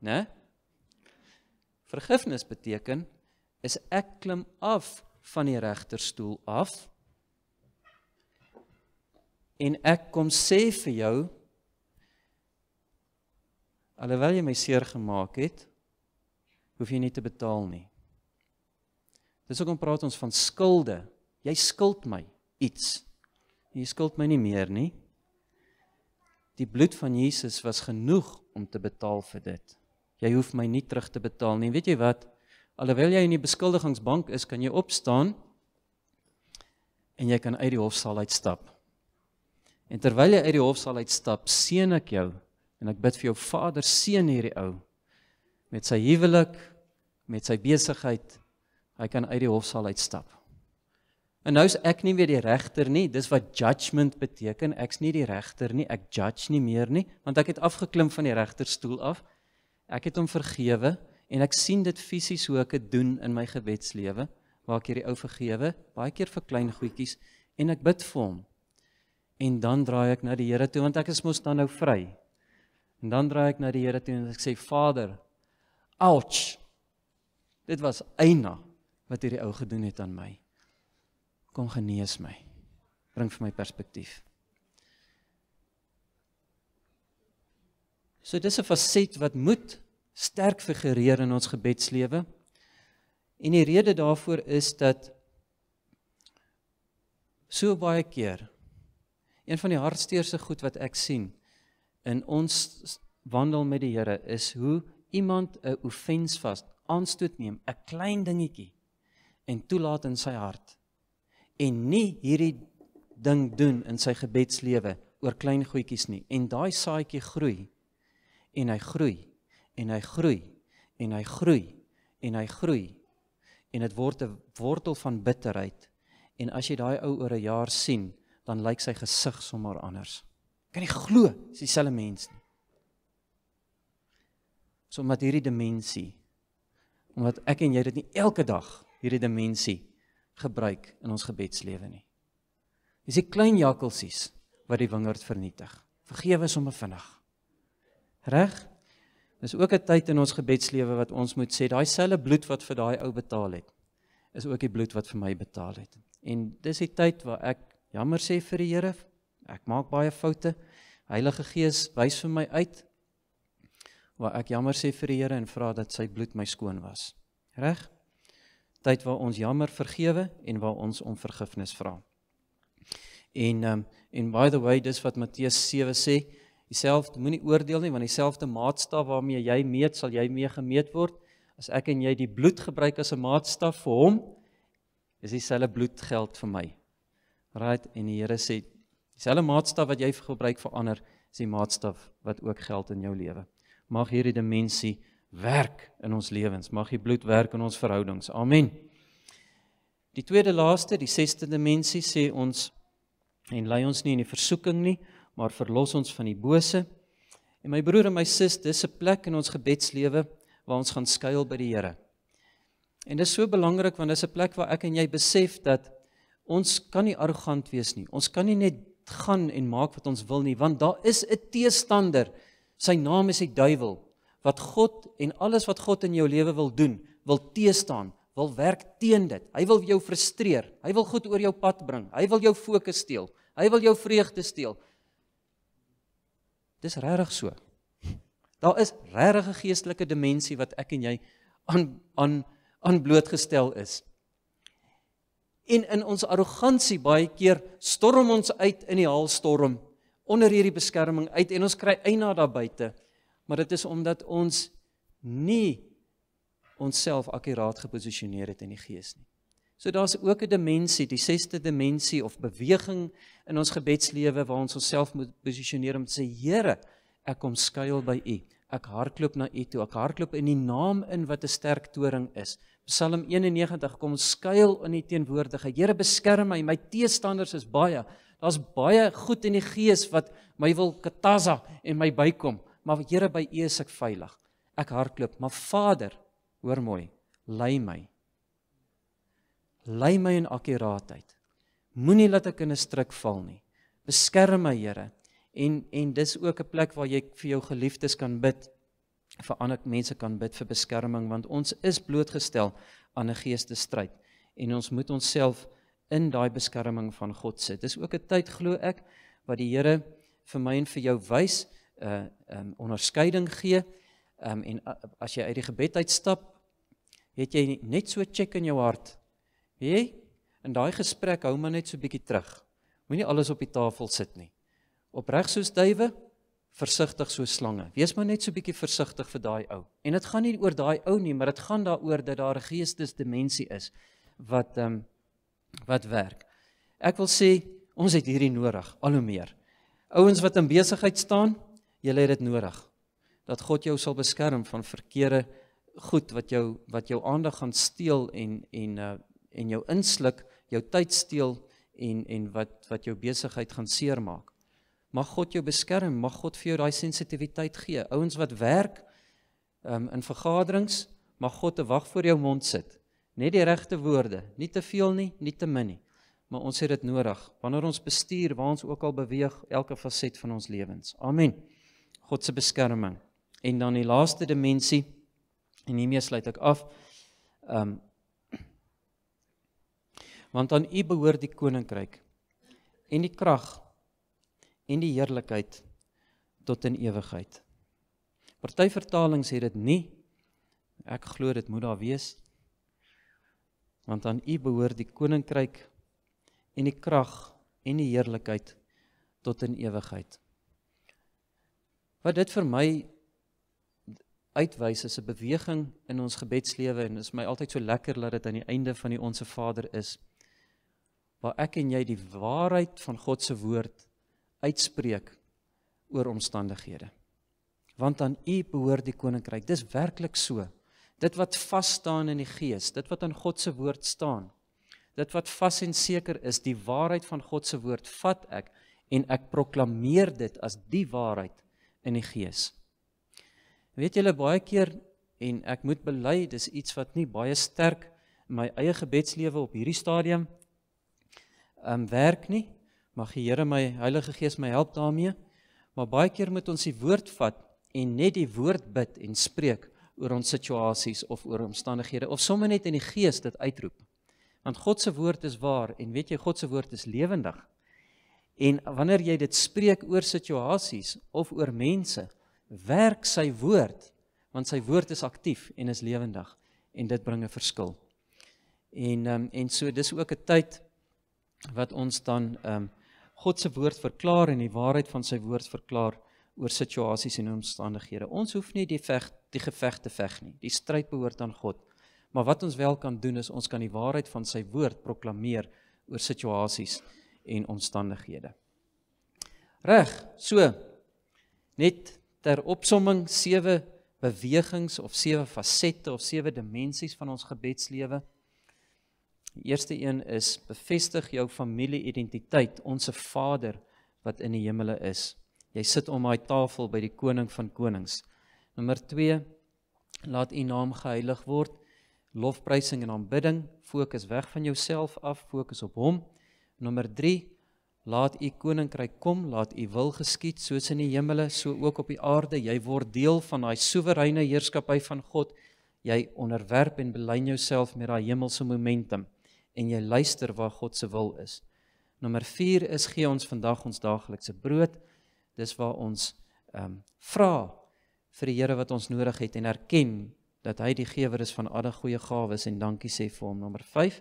Né? Vergifnis beteken is ek klim af van die regterstoel af. En ek kom sê vir jou alhoewel jy my seer gemaak het, hoef jy nie te betaal nie. Dis hoekom praat ons van skulde. Jy skuld my iets. Jy skuld my nie meer nie. Die bloed van Jesus was genoeg om te betaal vir dit. Jy hoef my nie terug te betaal nie. Weet jy wat? Alhoewel jy in die beskuldigingsbank is, kan jy opstaan en jy kan uit die hofsaal uitstap. En terwyl jy uit die hofsaal uitstap, seën ek jou en ek bid vir jou Vader seën hierdie ou met sy huwelik, met sy besigheid. Hy kan uit die hofsaal uitstap. En nou's ek nie meer die regter nie. Dis wat judgment beteken. Ek's nie die regter nie. Ek judge nie meer nie, want ek het afgeklim van die regterstoel af. Ek het hom vergewe. En ek sien dit fisies hoe ek dit doen in my gebedslewe, waar ek hierdie ou vergewe, baie keer vir klein goedjies en ek bid vir hom. En dan draai ek na die Here toe want ek is mos dan nou vry. En dan draai ek na die Here toe en ek sê Vader, ouch. Dit was eina wat hierdie ou gedoen het aan my. Kom genees my. Bring vir my perspektief. So dis 'n faset wat moet sterk figureer in ons gebedslewe. En die rede daarvoor is dat so baie keer een van die hartsteurse goed wat ek sien in ons wandel met die Here is hoe iemand 'n ofens vas aanstoot neem, 'n klein dingetjie en toelaat in sy hart en nie hierdie ding doen in sy gebedslewe oor klein goedjies nie en daai saadjie groei en hy groei en hy groei en hy groei en hy groei en dit word 'n wortel van bitterheid en as jy daai ou oor 'n jaar sien dan lyk sy gesig sommer anders kan jy glo dis dieselfde mens nie so met hierdie dimensie omdat ek en jy dit nie elke dag hierdie dimensie gebruik in ons gebedslewe nie dis die klein jakkelsies wat die wingerd vernietig vergewe is om vinnig reg right? Dis ook 'n tyd in ons gebedslewe wat ons moet sê daai selfe bloed wat vir daai ou betaal het is ook die bloed wat vir my betaal het. En dis die tyd waar ek jammer sê vir die Here, ek maak baie foute. Heilige Gees, wys vir my uit waar ek jammer sê vir die Here en vra dat sy bloed my skoon was. Reg? Tyd waar ons jammer vergewe en waar ons om vergifnis vra. En um, en by the way, dis wat Matteus 7 sê, Dieselfde moenie oordeel nie want dieselfde maatstaf waarmee jy meet sal jy mee gemeet word. As ek en jy die bloed gebruik as 'n maatstaf vir hom, is dieselfde bloed geld vir my. Right en die Here sê dieselfde maatstaf wat jy gebruik vir ander, is die maatstaf wat ook geld in jou lewe. Mag hierdie dimensie werk in ons lewens. Mag die bloed werk in ons verhoudings. Amen. Die tweede laaste, die sesde dimensie sê ons en lei ons nie in die versoeking nie, maar verlos ons van die bose. En my broer en my sus, dis 'n plek in ons gebedslewe waar ons gaan skuil by die Here. En dis so belangrik want dis 'n plek waar ek en jy besef dat ons kan nie arrogant wees nie. Ons kan nie net gaan en maak wat ons wil nie, want daar is 'n teestander. Sy naam is die duiwel wat God en alles wat God in jou lewe wil doen, wil teestaan, wil werk teen dit. Hy wil jou frustreer. Hy wil goed oor jou pad bring. Hy wil jou fokus steel. Hy wil jou vreugde steel. Dis regtig so. Daar is regtig 'n geestelike dimensie wat ek en jy aan aan aan blootgestel is. En in ons arrogansie baie keer storm ons uit in die haalstorm onder hierdie beskerming uit en ons kry eina daar buite. Maar dit is omdat ons nie onsself akkuraat geposisioneer het in die gees nie. So daar's ook 'n dimensie, die sesde dimensie of beweging in ons gebedslewe waar ons onsself moet posisioneer om te sê Here, ek kom skuil by U. Ek hardloop na U toe. Ek hardloop in die naam in wat 'n sterk toring is. Psalm 91 kom skuil in U teenwoordigheid. Here beskerm my. My teestanders is baie. Daar's baie goed in die gees wat my wil kataza en my bykom, maar Here by U is ek veilig. Ek hardloop, maar Vader, hoor mooi, lei my. Leie my lei my in akkuraatheid. Moenie laat ek in 'n struik val nie. Beskerm my, Here. En en dis ook 'n plek waar jy vir jou geliefdes kan bid, vir ander mense kan bid vir beskerming want ons is blootgestel aan 'n geestestryd en ons moet onsself in daai beskerming van God sit. Dis ook 'n tyd glo ek wat die Here vir my en vir jou wys, 'n uh, um, onderskeiding gee. Ehm um, en as jy uit die gebed uitstap, het jy net so check in jou hart Hey, in daai gesprek hou maar net so bietjie terug. Moenie alles op die tafel sit nie. Opreg soos duwe, versigtig soos slange. Wees maar net so bietjie versigtig vir daai ou. En dit gaan nie oor daai ou nie, maar dit gaan daaroor dat daar 'n geestesdimensie is wat ehm um, wat werk. Ek wil sê ons het hierdie nodig al hoe meer. Ouens wat in besigheid staan, julle het dit nodig. Dat God jou sal beskerm van verkeerde goed wat jou wat jou aandag gaan steel en en uh, en jou insluk, jou tyd steel en en wat wat jou besigheid gaan seermaak. Mag God jou beskerm, mag God vir jou daai sensitiwiteit gee. Ouens wat werk um, in vergaderings, mag God te wag voor jou mond sit. Net die regte woorde, nie te veel nie, nie te min nie. Maar ons het dit nodig wanneer ons bestuur waar ons ook al beweeg elke faset van ons lewens. Amen. God se beskerming. En dan die laaste dimensie en hiermee sluit ek af. Ehm um, want aan U behoort die koninkryk en die krag en die heerlikheid tot in ewigheid. Party vertalings sê dit nie. Ek glo dit moet daar wees. Want aan U behoort die koninkryk en die krag en die heerlikheid tot in ewigheid. Wat dit vir my uitwys is 'n beweging in ons gebedslewe en dit is my altyd so lekker dat dit aan die einde van die Onse Vader is waar ek en jy die waarheid van God se woord uitspreek oor omstandighede. Want aan U behoort die koninkryk. Dis werklik so. Dit wat vas staan in die gees, dit wat aan God se woord staan. Dit wat vas en seker is, die waarheid van God se woord vat ek en ek proklameer dit as die waarheid in die gees. Weet julle baie keer en ek moet bely, dis iets wat nie baie sterk my eie gebedslewe op hierdie stadium um, werk nie. Mag die Here my Heilige Gees my help daarmee. Maar baie keer moet ons die woord vat en net die woord bid en spreek oor ons situasies of oor omstandighede of sommer net in die gees dit uitroep. Want God se woord is waar en weet jy God se woord is lewendig. En wanneer jy dit spreek oor situasies of oor mense, werk sy woord want sy woord is aktief en is lewendig en dit bring 'n verskil. En um, en so dis ook 'n tyd wat ons dan ehm um, God se woord verklaar en die waarheid van sy woord verklaar oor situasies en omstandighede. Ons hoef nie die veg die geveg te veg nie. Die stryd behoort aan God. Maar wat ons wel kan doen is ons kan die waarheid van sy woord proklameer oor situasies en omstandighede. Reg, so net ter opsomming sewe bewegings of sewe fasette of sewe dimensies van ons gebedslewe. Die eerste een is bevestig jou familie-identiteit, ons Vader wat in die hemele is. Jy sit om daai tafel by die koning van konings. Nommer 2 laat u naam geheilig word. Lofprysing en aanbidding, fokus weg van jouself af, fokus op hom. Nommer 3 laat u koninkryk kom, laat u wil geskied soos in die hemele, so ook op die aarde. Jy word deel van daai soewereine heerskappy van God. Jy onderwerp en belyn jouself met daai hemelse momentum en jy luister waar God se wil is. Nommer 4 is gee ons vandag ons daaglikse brood. Dis waar ons ehm um, vra vir die Here wat ons nodig het en erken dat hy die gewer is van alle goeie gawes en dankie sê vir hom. Nommer 5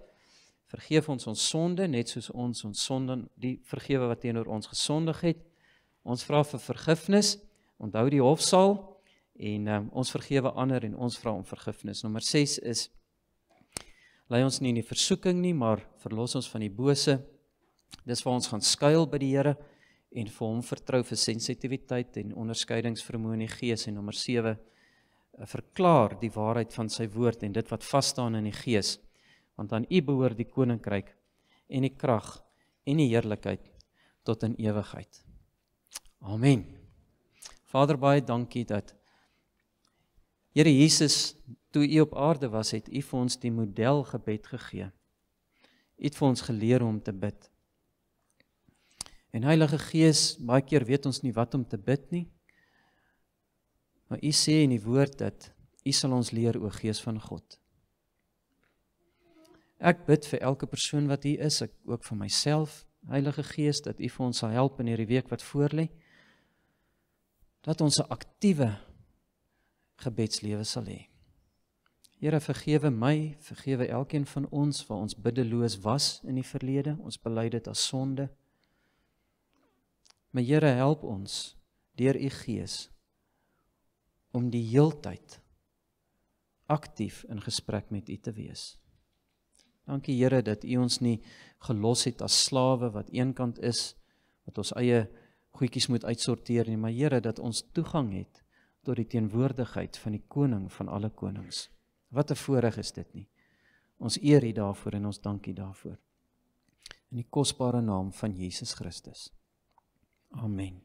vergeef ons ons sonde net soos ons ons sonde die vergewe wat teenoor ons gesondig het. Ons vra vir vergifnis. Onthou die hofsaal en um, ons vergewe ander en ons vra om vergifnis. Nommer 6 is lei ons nie in die versoeking nie, maar verlos ons van die bose. Dis waar ons gaan skuil by die Here en vir hom vertrou vir sensitiwiteit en onderskeidingsvermoë in die gees en nommer 7 eh, verklaar die waarheid van sy woord en dit wat vas staan in die gees want aan u behoort die koninkryk en die krag en die heerlikheid tot in ewigheid. Amen. Vader baie dankie dat Here Jesus, toe u op aarde was, het u vir ons die model gebed gegee. U het vir ons geleer om te bid. En Heilige Gees, baie keer weet ons nie wat om te bid nie. Maar u sê in die woord dat u sal ons leer o Gees van God. Ek bid vir elke persoon wat hier is, ek ook vir myself, Heilige Gees, dat U vir ons sal help in hierdie week wat voorlê. Dat ons 'n aktiewe gebedslewe sal hê. Here vergewe my, vergewe elkeen van ons waar ons biddeloos was in die verlede, ons bely dit as sonde. Maar Here help ons deur u gees om die heeltyd aktief in gesprek met u te wees. Dankie Here dat u ons nie gelos het as slawe wat eenkant is wat ons eie goedjies moet uitsorteer nie, maar Here dat ons toegang het tot die teenwoordigheid van die koning van alle konings. Wat 'n voorreg is dit nie. Ons eer U daarvoor en ons dankie daarvoor. In die kosbare naam van Jesus Christus. Amen.